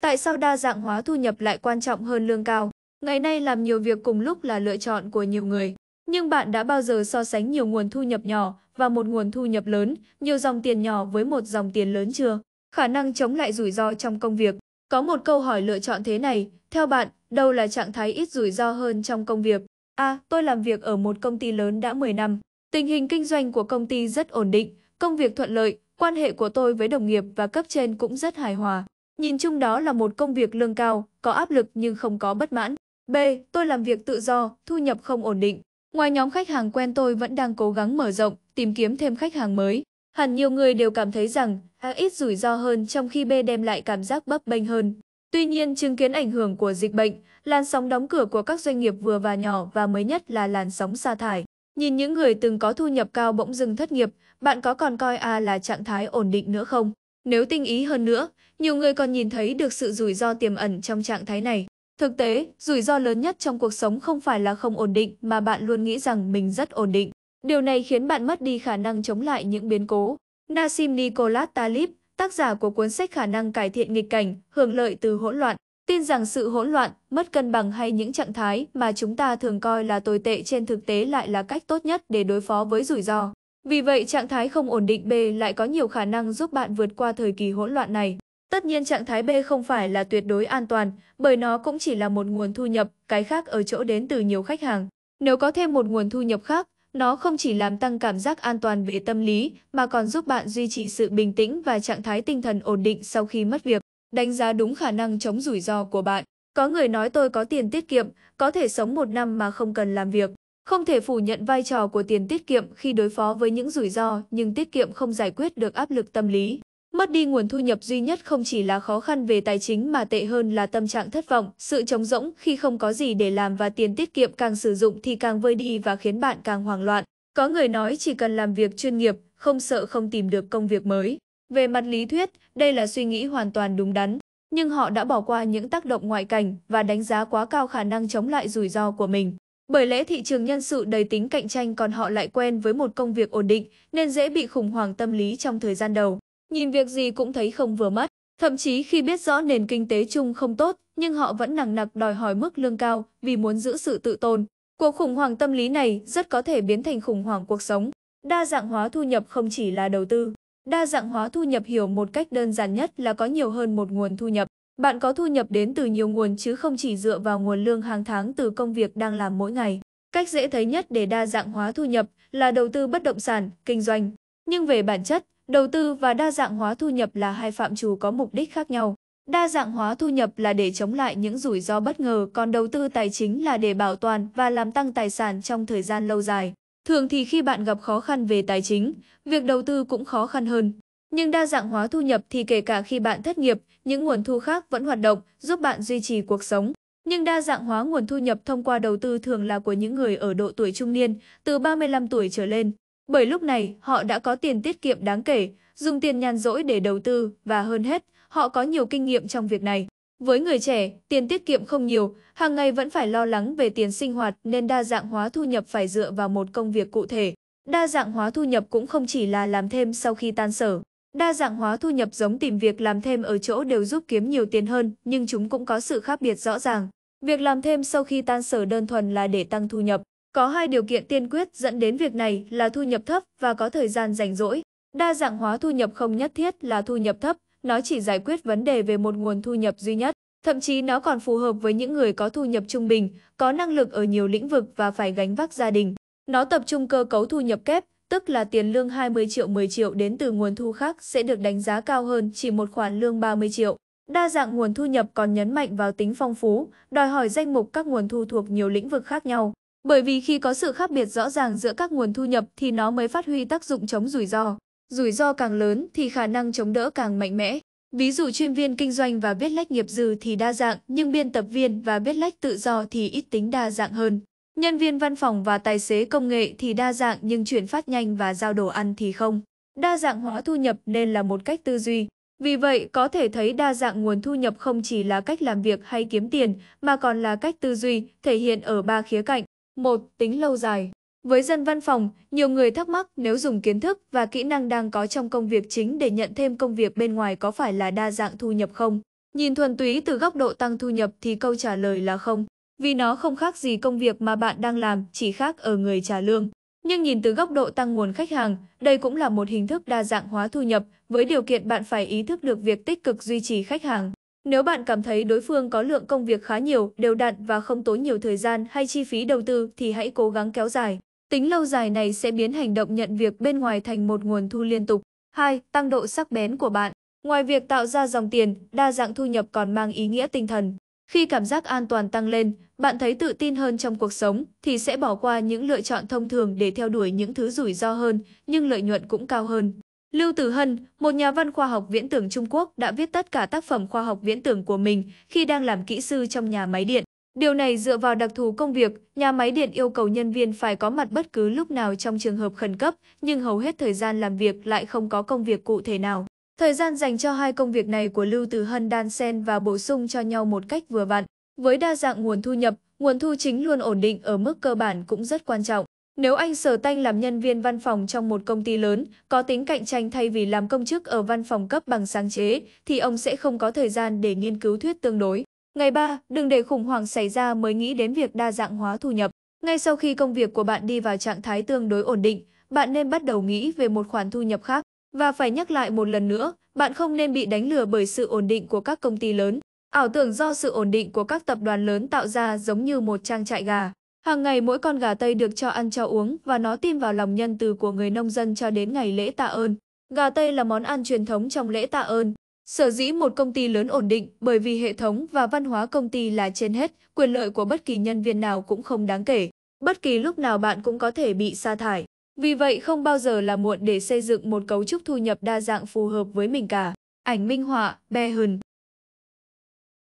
Tại sao đa dạng hóa thu nhập lại quan trọng hơn lương cao? Ngày nay làm nhiều việc cùng lúc là lựa chọn của nhiều người. Nhưng bạn đã bao giờ so sánh nhiều nguồn thu nhập nhỏ và một nguồn thu nhập lớn, nhiều dòng tiền nhỏ với một dòng tiền lớn chưa? Khả năng chống lại rủi ro trong công việc. Có một câu hỏi lựa chọn thế này, theo bạn, đâu là trạng thái ít rủi ro hơn trong công việc? A. À, tôi làm việc ở một công ty lớn đã 10 năm. Tình hình kinh doanh của công ty rất ổn định, công việc thuận lợi, quan hệ của tôi với đồng nghiệp và cấp trên cũng rất hài hòa. Nhìn chung đó là một công việc lương cao, có áp lực nhưng không có bất mãn. B. Tôi làm việc tự do, thu nhập không ổn định. Ngoài nhóm khách hàng quen tôi vẫn đang cố gắng mở rộng, tìm kiếm thêm khách hàng mới. Hẳn nhiều người đều cảm thấy rằng A ít rủi ro hơn trong khi B đem lại cảm giác bấp bênh hơn. Tuy nhiên, chứng kiến ảnh hưởng của dịch bệnh, làn sóng đóng cửa của các doanh nghiệp vừa và nhỏ và mới nhất là làn sóng sa thải. Nhìn những người từng có thu nhập cao bỗng dưng thất nghiệp, bạn có còn coi A là trạng thái ổn định nữa không? Nếu tinh ý hơn nữa, nhiều người còn nhìn thấy được sự rủi ro tiềm ẩn trong trạng thái này. Thực tế, rủi ro lớn nhất trong cuộc sống không phải là không ổn định mà bạn luôn nghĩ rằng mình rất ổn định. Điều này khiến bạn mất đi khả năng chống lại những biến cố. Nassim Nicholas Talib, tác giả của cuốn sách Khả năng cải thiện nghịch cảnh, hưởng lợi từ hỗn loạn, tin rằng sự hỗn loạn, mất cân bằng hay những trạng thái mà chúng ta thường coi là tồi tệ trên thực tế lại là cách tốt nhất để đối phó với rủi ro. Vì vậy, trạng thái không ổn định B lại có nhiều khả năng giúp bạn vượt qua thời kỳ hỗn loạn này. Tất nhiên trạng thái B không phải là tuyệt đối an toàn, bởi nó cũng chỉ là một nguồn thu nhập, cái khác ở chỗ đến từ nhiều khách hàng. Nếu có thêm một nguồn thu nhập khác, nó không chỉ làm tăng cảm giác an toàn về tâm lý, mà còn giúp bạn duy trì sự bình tĩnh và trạng thái tinh thần ổn định sau khi mất việc. Đánh giá đúng khả năng chống rủi ro của bạn. Có người nói tôi có tiền tiết kiệm, có thể sống một năm mà không cần làm việc. Không thể phủ nhận vai trò của tiền tiết kiệm khi đối phó với những rủi ro, nhưng tiết kiệm không giải quyết được áp lực tâm lý. Mất đi nguồn thu nhập duy nhất không chỉ là khó khăn về tài chính mà tệ hơn là tâm trạng thất vọng, sự trống rỗng khi không có gì để làm và tiền tiết kiệm càng sử dụng thì càng vơi đi và khiến bạn càng hoảng loạn. Có người nói chỉ cần làm việc chuyên nghiệp, không sợ không tìm được công việc mới. Về mặt lý thuyết, đây là suy nghĩ hoàn toàn đúng đắn, nhưng họ đã bỏ qua những tác động ngoại cảnh và đánh giá quá cao khả năng chống lại rủi ro của mình. Bởi lẽ thị trường nhân sự đầy tính cạnh tranh còn họ lại quen với một công việc ổn định nên dễ bị khủng hoảng tâm lý trong thời gian đầu. Nhìn việc gì cũng thấy không vừa mắt. Thậm chí khi biết rõ nền kinh tế chung không tốt, nhưng họ vẫn nặng nặc đòi hỏi mức lương cao vì muốn giữ sự tự tôn. Cuộc khủng hoảng tâm lý này rất có thể biến thành khủng hoảng cuộc sống. Đa dạng hóa thu nhập không chỉ là đầu tư. Đa dạng hóa thu nhập hiểu một cách đơn giản nhất là có nhiều hơn một nguồn thu nhập. Bạn có thu nhập đến từ nhiều nguồn chứ không chỉ dựa vào nguồn lương hàng tháng từ công việc đang làm mỗi ngày. Cách dễ thấy nhất để đa dạng hóa thu nhập là đầu tư bất động sản, kinh doanh. Nhưng về bản chất, đầu tư và đa dạng hóa thu nhập là hai phạm trù có mục đích khác nhau. Đa dạng hóa thu nhập là để chống lại những rủi ro bất ngờ, còn đầu tư tài chính là để bảo toàn và làm tăng tài sản trong thời gian lâu dài. Thường thì khi bạn gặp khó khăn về tài chính, việc đầu tư cũng khó khăn hơn. Nhưng đa dạng hóa thu nhập thì kể cả khi bạn thất nghiệp, những nguồn thu khác vẫn hoạt động, giúp bạn duy trì cuộc sống. Nhưng đa dạng hóa nguồn thu nhập thông qua đầu tư thường là của những người ở độ tuổi trung niên, từ 35 tuổi trở lên. Bởi lúc này, họ đã có tiền tiết kiệm đáng kể, dùng tiền nhàn rỗi để đầu tư và hơn hết, họ có nhiều kinh nghiệm trong việc này. Với người trẻ, tiền tiết kiệm không nhiều, hàng ngày vẫn phải lo lắng về tiền sinh hoạt nên đa dạng hóa thu nhập phải dựa vào một công việc cụ thể. Đa dạng hóa thu nhập cũng không chỉ là làm thêm sau khi tan sở. Đa dạng hóa thu nhập giống tìm việc làm thêm ở chỗ đều giúp kiếm nhiều tiền hơn, nhưng chúng cũng có sự khác biệt rõ ràng. Việc làm thêm sau khi tan sở đơn thuần là để tăng thu nhập. Có hai điều kiện tiên quyết dẫn đến việc này là thu nhập thấp và có thời gian rảnh rỗi. Đa dạng hóa thu nhập không nhất thiết là thu nhập thấp, nó chỉ giải quyết vấn đề về một nguồn thu nhập duy nhất. Thậm chí nó còn phù hợp với những người có thu nhập trung bình, có năng lực ở nhiều lĩnh vực và phải gánh vác gia đình. Nó tập trung cơ cấu thu nhập kép, tức là tiền lương 20 triệu 10 triệu đến từ nguồn thu khác sẽ được đánh giá cao hơn chỉ một khoản lương 30 triệu. Đa dạng nguồn thu nhập còn nhấn mạnh vào tính phong phú, đòi hỏi danh mục các nguồn thu thuộc nhiều lĩnh vực khác nhau. Bởi vì khi có sự khác biệt rõ ràng giữa các nguồn thu nhập thì nó mới phát huy tác dụng chống rủi ro. Rủi ro càng lớn thì khả năng chống đỡ càng mạnh mẽ. Ví dụ chuyên viên kinh doanh và viết lách nghiệp dư thì đa dạng, nhưng biên tập viên và viết lách tự do thì ít tính đa dạng hơn. Nhân viên văn phòng và tài xế công nghệ thì đa dạng nhưng chuyển phát nhanh và giao đồ ăn thì không. Đa dạng hóa thu nhập nên là một cách tư duy. Vì vậy, có thể thấy đa dạng nguồn thu nhập không chỉ là cách làm việc hay kiếm tiền, mà còn là cách tư duy, thể hiện ở ba khía cạnh. một Tính lâu dài Với dân văn phòng, nhiều người thắc mắc nếu dùng kiến thức và kỹ năng đang có trong công việc chính để nhận thêm công việc bên ngoài có phải là đa dạng thu nhập không? Nhìn thuần túy từ góc độ tăng thu nhập thì câu trả lời là không vì nó không khác gì công việc mà bạn đang làm, chỉ khác ở người trả lương. Nhưng nhìn từ góc độ tăng nguồn khách hàng, đây cũng là một hình thức đa dạng hóa thu nhập, với điều kiện bạn phải ý thức được việc tích cực duy trì khách hàng. Nếu bạn cảm thấy đối phương có lượng công việc khá nhiều, đều đặn và không tốn nhiều thời gian hay chi phí đầu tư thì hãy cố gắng kéo dài. Tính lâu dài này sẽ biến hành động nhận việc bên ngoài thành một nguồn thu liên tục. 2. Tăng độ sắc bén của bạn. Ngoài việc tạo ra dòng tiền, đa dạng thu nhập còn mang ý nghĩa tinh thần. Khi cảm giác an toàn tăng lên, bạn thấy tự tin hơn trong cuộc sống thì sẽ bỏ qua những lựa chọn thông thường để theo đuổi những thứ rủi ro hơn, nhưng lợi nhuận cũng cao hơn. Lưu Tử Hân, một nhà văn khoa học viễn tưởng Trung Quốc đã viết tất cả tác phẩm khoa học viễn tưởng của mình khi đang làm kỹ sư trong nhà máy điện. Điều này dựa vào đặc thù công việc, nhà máy điện yêu cầu nhân viên phải có mặt bất cứ lúc nào trong trường hợp khẩn cấp, nhưng hầu hết thời gian làm việc lại không có công việc cụ thể nào. Thời gian dành cho hai công việc này của Lưu Tử Hân đan xen và bổ sung cho nhau một cách vừa vặn. Với đa dạng nguồn thu nhập, nguồn thu chính luôn ổn định ở mức cơ bản cũng rất quan trọng. Nếu anh sở tanh làm nhân viên văn phòng trong một công ty lớn, có tính cạnh tranh thay vì làm công chức ở văn phòng cấp bằng sáng chế, thì ông sẽ không có thời gian để nghiên cứu thuyết tương đối. Ngày 3, đừng để khủng hoảng xảy ra mới nghĩ đến việc đa dạng hóa thu nhập. Ngay sau khi công việc của bạn đi vào trạng thái tương đối ổn định, bạn nên bắt đầu nghĩ về một khoản thu nhập khác. Và phải nhắc lại một lần nữa, bạn không nên bị đánh lừa bởi sự ổn định của các công ty lớn. Ảo tưởng do sự ổn định của các tập đoàn lớn tạo ra giống như một trang trại gà. Hàng ngày mỗi con gà Tây được cho ăn cho uống và nó tin vào lòng nhân từ của người nông dân cho đến ngày lễ tạ ơn. Gà Tây là món ăn truyền thống trong lễ tạ ơn. Sở dĩ một công ty lớn ổn định bởi vì hệ thống và văn hóa công ty là trên hết, quyền lợi của bất kỳ nhân viên nào cũng không đáng kể. Bất kỳ lúc nào bạn cũng có thể bị sa thải. Vì vậy không bao giờ là muộn để xây dựng một cấu trúc thu nhập đa dạng phù hợp với mình cả. Ảnh minh họa, Behn